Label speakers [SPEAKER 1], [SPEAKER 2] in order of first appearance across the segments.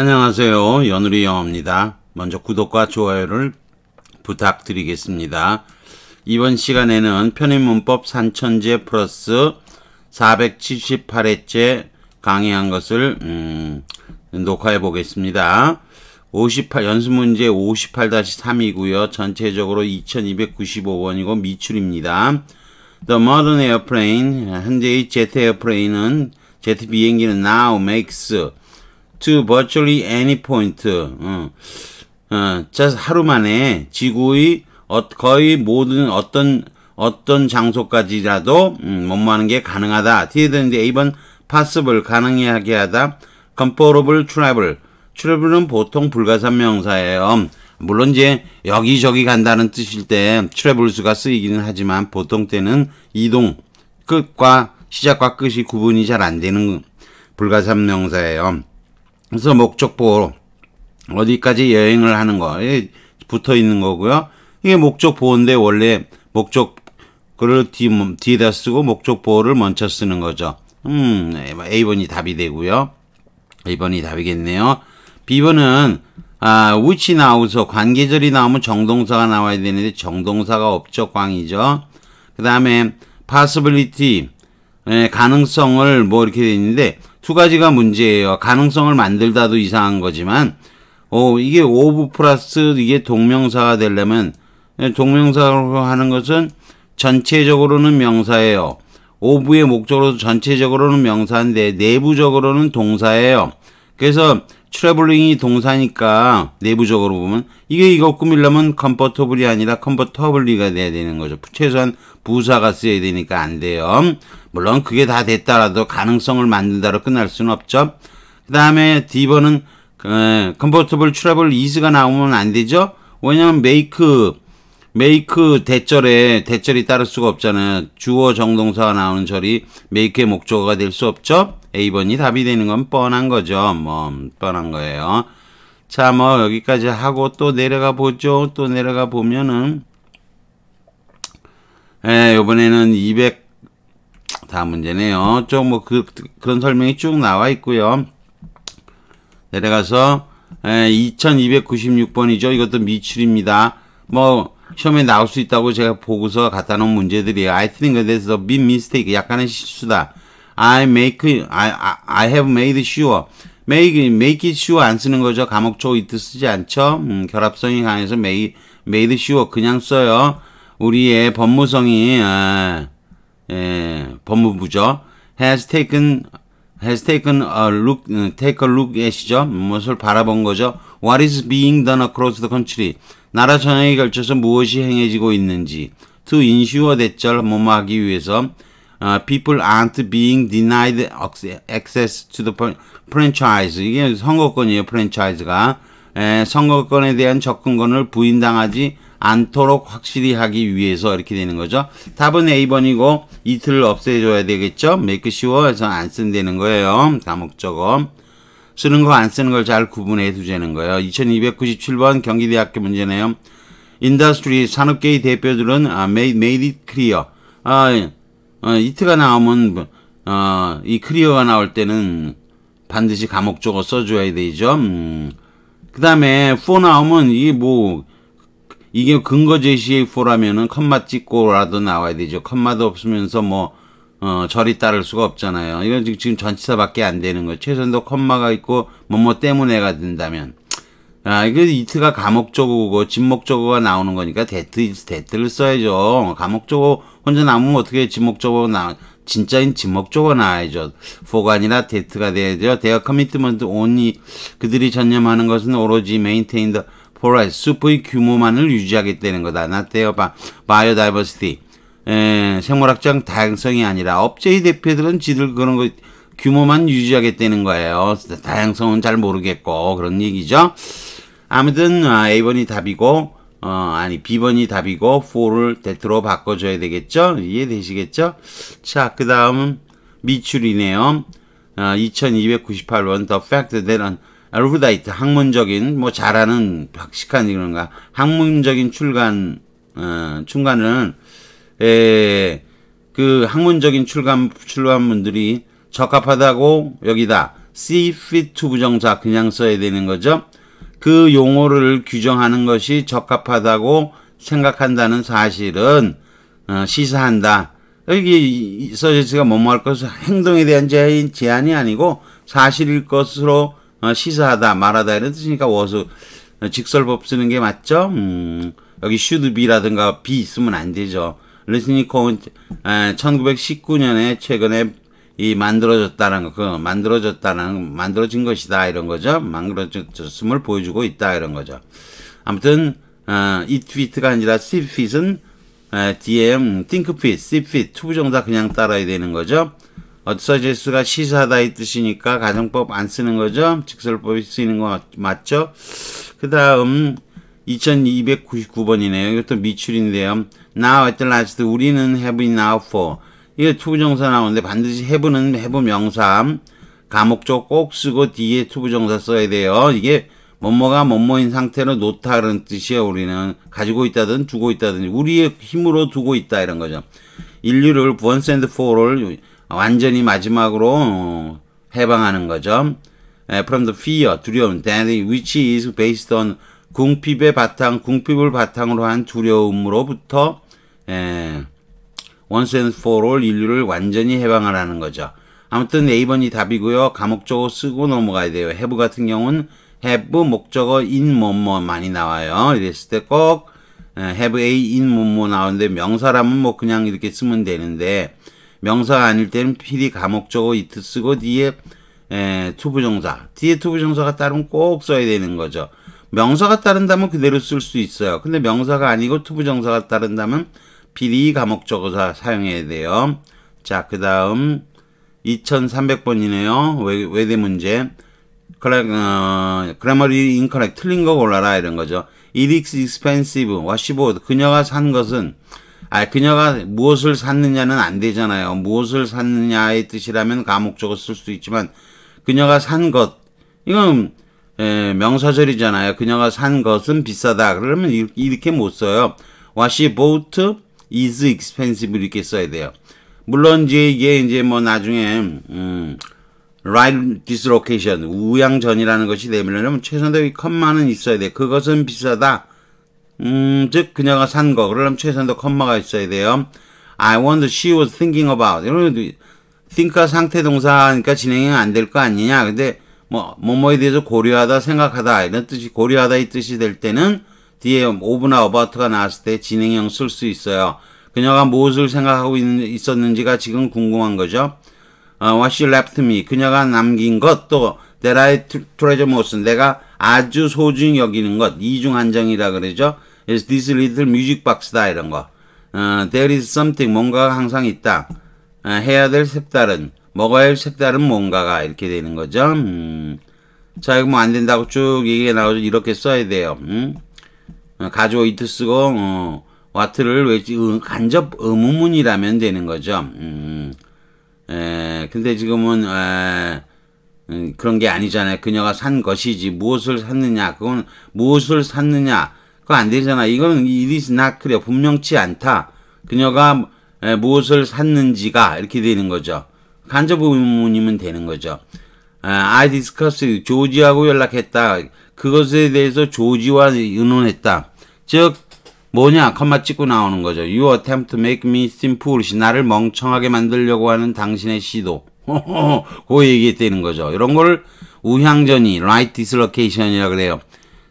[SPEAKER 1] 안녕하세요. 연우리 영어입니다. 먼저 구독과 좋아요를 부탁드리겠습니다. 이번 시간에는 편의문법 산천제 플러스 478회째 강의한 것을 음, 녹화해 보겠습니다. 58 연습문제 58-3이고요. 전체적으로 2295원이고 미출입니다. The modern airplane, 현재의 제트 에어플레인은 제트 비행기는 now makes to virtually any point. 어, 어, 하루 만에 지구의 어, 거의 모든 어떤 어떤 장소까지라도 음, 몸무하는 게 가능하다. 뒤에 되는데 A번 possible 가능하게 하다. comparable travel travel은 보통 불가사명사예요. 물론 이제 여기저기 간다는 뜻일 때 트래블수가 쓰이기는 하지만 보통 때는 이동 끝과 시작과 끝이 구분이 잘 안 되는 불가사명사예요. 그래서 목적보호 어디까지 여행을 하는 거에 붙어 있는 거고요. 이게 목적보호인데 원래 목적 그를 뒤, 뒤에다 쓰고 목적보호를 먼저 쓰는 거죠. 음, A번이 답이 되고요. 1번이 답이겠네요. B번은 아, which 나오서 관계절이 나오면 정동사가 나와야 되는데 정동사가 없죠. 꽝이죠. 그 다음에 possibility 예, 가능성을 뭐 이렇게 돼 있는데 두 가지가 문제예요. 가능성을 만들다도 이상한 거지만 어, 이게 오브 플러스 이게 동명사가 되려면 예, 동명사로 하는 것은 전체적으로는 명사예요. 오브의 목적으로 전체적으로는 명사인데 내부적으로는 동사예요. 그래서 트래블링이 동사니까 내부적으로 보면 이게 이거 꾸밀려면 컴포터블이 아니라 컴포터블리가 돼야 되는 거죠. 최소한 부사가 쓰여야 되니까 안 돼요. 물론 그게 다 됐다라도 가능성을 만든다로 끝날 수는 없죠. 그 다음에 디버는 컴포터블 트래블 이즈가 나오면 안 되죠. 왜냐면 메이크 메이크 대절에 대절이 따를 수가 없잖아요. 주어 정동사가 나오는 절이 메이크의 목적어가 될 수 없죠. A번이 답이 되는 건 뻔한 거죠. 뭐 뻔한 거예요. 자, 뭐 여기까지 하고 또 내려가 보죠. 또 내려가 보면은 예, 요번에는 200 다음 문제네요. 좀뭐 그, 그런 설명이 쭉 나와 있고요. 내려가서 예, 2296번이죠. 이것도 미출입니다. 뭐 시험에 나올 수 있다고 제가 보고서 갖다 놓은 문제들이에요. I think this is a big mistake. 약간의 실수다. I make I I have made sure make make it sure 안 쓰는 거죠. 감옥초 it 쓰지 않죠. 음, 결합성이 강해서 made made sure 그냥 써요. 우리의 법무성이 아, 예, 법무부죠. has taken has taken a look take a look at이죠. 무엇을 바라본 거죠. What is being done across the country. 나라 전역에 걸쳐서 무엇이 행해지고 있는지 to ensure 대절 뭐뭐 하기 위해서 uh, people aren't being denied access to the franchise. 이게 선거권이에요, 프랜차이즈가. 에, 선거권에 대한 접근권을 부인당하지 않도록 확실히 하기 위해서 이렇게 되는 거죠. 답은 A번이고 이틀을 없애줘야 되겠죠. make sure 해서 안 쓴다는 거예요. 다목적어. 쓰는 거 안 쓰는 걸 잘 구분해 두자는 거예요. 2297번 경기대학교 문제네요. 인더스트리 산업계의 대표들은 아, made, made it clear. 아, 어, 이트가 나오면 어, 이크리어가 나올 때는 반드시 감옥 쪽어 써줘야 되죠. 음. 그 다음에 4 나오면 이게 뭐 이게 근거 제시의 4라면은 컴마 찍고라도 나와야 되죠. 컴마도 없으면서 뭐 어, 절이 따를 수가 없잖아요. 이건 지금 전치사밖에 안 되는 거예요. 최소도 컴마가 있고 뭐 뭐 때문에가 된다면. 아, 이거 이트가 감옥적으고진목적으가 나오는 거니까 데트 이즈 데트를 써야죠. 감옥적어 혼자 남으면 어떻게 진목적으로나 진짜인 진목적으로 나와야죠. 포가 아니라 데트가 돼야죠. 대학 커미트먼트 온이 그들이 전념하는 것은 오로지 메인테인더 포이스프의 규모만을 유지하겠다는 거다. 나때요 바이오다이버시티 생물학적 다양성이 아니라 업체의 대표들은 지들 그런 거 규모만 유지하겠다는 거예요. 다양성은 잘 모르겠고 그런 얘기죠. 아무튼 아, A번이 답이고 어, 아니 B번이 답이고 4를 대트로 바꿔줘야 되겠죠? 이해되시겠죠? 자, 그 다음은 미출이네요. 어, 2298원 The fact that an erudite 학문적인 뭐 잘하는 박식한 이런가 학문적인 출간 어, 출간은 에, 그 학문적인 출간 출간문들이 적합하다고 여기다 see fit to 부정사 그냥 써야 되는 거죠. 그 용어를 규정하는 것이 적합하다고 생각한다는 사실은 어, 시사한다. 여기 서제스가 뭐뭐할 것은 행동에 대한 제한, 제한이 아니고 사실일 것으로 어, 시사하다, 말하다 이런 뜻이니까 워스 어, 직설법 쓰는 게 맞죠? 음, 여기 should be라든가 be 있으면 안 되죠. 레스니코 1919년에 그, 최근에 이 만들어졌다는 거, 그 만들어졌다는 만들어진 것이다 이런 거죠. 만들어졌음을 보여주고 있다 이런 거죠. 아무튼 어, 이 트윗가 아니라 씹핏은 DM, think 띵크핏, 씹핏 투부정사 그냥 따라야 되는 거죠. 어서제스가 시사다의 뜻이니까 가정법 안 쓰는 거죠. 직설법이 쓰이는 거 맞죠? 그 다음 2299번이네요. 이것도 미출인데요. Now at last 우리는 have enough for 이게 투부정사 나오는데 반드시 해부는 해부 명사 감옥 쪽꼭 쓰고 뒤에 투부정사 써야 돼요. 이게 뭐뭐가 뭐뭐인 상태로 놓다는 뜻이에요. 우리는 가지고 있다든 두고 있다든 우리의 힘으로 두고 있다 이런 거죠. 인류를 once and for를 완전히 마지막으로 어, 해방하는 거죠. 예, from the fear 두려움 that which is based on 궁핍의 바탕 궁핍을 바탕으로 한 두려움으로부터 에, 예, 원스 앤 포롤 인류를 완전히 해방하라는 거죠. 아무튼 A번이 답이고요. 감옥적으로 쓰고 넘어가야 돼요. 해부 같은 경우는 have 목적어 in 뭐뭐 많이 나와요. 이랬을 때꼭 예, have a in 뭐뭐 나오는데 명사라면 뭐 그냥 이렇게 쓰면 되는데 명사가 아닐 때는 필히 감옥적어 it 쓰고 뒤에 에, 예, 투부정사 뒤에 투부정사가 따르면 꼭 써야 되는 거죠. 명사가 따른다면 그대로 쓸 수 있어요. 근데 명사가 아니고 투부정사가 따른다면 비리감옥적어사 사용해야 돼요. 자, 그 다음 2300번이네요. 외, 외대 문제. 그래, 머리 인커렉 틀린 거 골라라 이런 거죠. It is expensive. What she bought. 그녀가 산 것은 아, 그녀가 무엇을 샀느냐는 안 되잖아요. 무엇을 샀느냐의 뜻이라면 감옥적어 쓸수 있지만 그녀가 산 것. 이건 에, 예, 명사절이잖아요. 그녀가 산 것은 비싸다. 그러면 이렇게 못 써요. What she bought is expensive 이렇게 써야 돼요. 물론 이제 이게 이제 뭐 나중에 음, right dislocation 우양전이라는 것이 되면은 최선도이 컴마는 있어야 돼. 그것은 비싸다. 음, 즉 그녀가 산 거. 그럼 최선도 컴마가 있어야 돼요. I wonder she was thinking about. 이런 think가 상태 동사니까 진행이 안 될 거 아니냐. 근데 뭐 뭐뭐에 대해서 고려하다, 생각하다 이런 뜻이 고려하다 이 뜻이 될 때는 뒤에 오브나 어바트가 나왔을 때 진행형 쓸 수 있어요. 그녀가 무엇을 생각하고 있었는지가 지금 궁금한 거죠. 어, what she left me. 그녀가 남긴 것, 도 that I treasure most. 내가 아주 소중히 여기는 것. 이중 한정이라 그러죠. is this little music box다. 이런 거. 어, there is something. 뭔가가 항상 있다. 어, 해야 될 색다른. 먹어야 할 색다른 뭔가가. 이렇게 되는 거죠. 음. 자, 이거 뭐 안 된다고 쭉 얘기가 나오죠. 이렇게 써야 돼요. 음. 어, 가져 이트 쓰고 어, 와트를 외지 어, 간접 의무문이라면 되는 거죠. 음, 에, 근데 지금은 에, 음, 그런 게 아니잖아요. 그녀가 산 것이지 무엇을 샀느냐 그건 무엇을 샀느냐 그거 안 되잖아. 이건 it is not 그래 분명치 않다. 그녀가 에, 무엇을 샀는지가 이렇게 되는 거죠. 간접 의문이면 되는 거죠. 아, I discussed 조지하고 연락했다. 그것에 대해서 조지와 의논했다. 즉 뭐냐 컴마 찍고 나오는 거죠. You attempt to make me seem foolish. 나를 멍청하게 만들려고 하는 당신의 시도. 그 얘기했다는 거죠. 이런 걸 우향전이 right dislocation이라 고 그래요.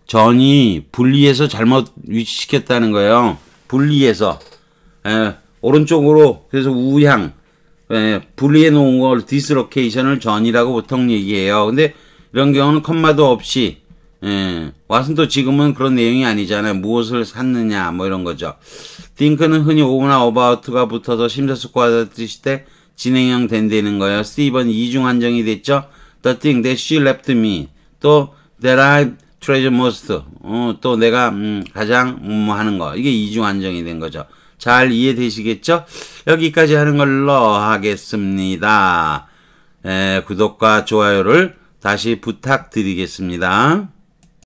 [SPEAKER 1] 전이 분리해서 잘못 위치시켰다는 거예요. 분리해서 에, 예, 오른쪽으로 그래서 우향 예, 분리해 놓은 걸 디스로케이션을 전이라고 보통 얘기해요. 근데 이런 경우는 컴마도 없이 예. 와 왓슨도 지금은 그런 내용이 아니잖아요. 무엇을 샀느냐 뭐 이런 거죠. 딩크는 흔히 오나 어바웃가 붙어서 심사숙고하다 뜻이 때 진행형 된다는 거예요. 스티븐 이중 한정이 됐죠. The thing that she left me. 또 that I treasure most. 어, 또 내가 음, 가장 뭐 하는 거. 이게 이중 한정이 된 거죠. 잘 이해되시겠죠? 여기까지 하는 걸로 하겠습니다. 에, 예, 구독과 좋아요를 다시 부탁드리겠습니다.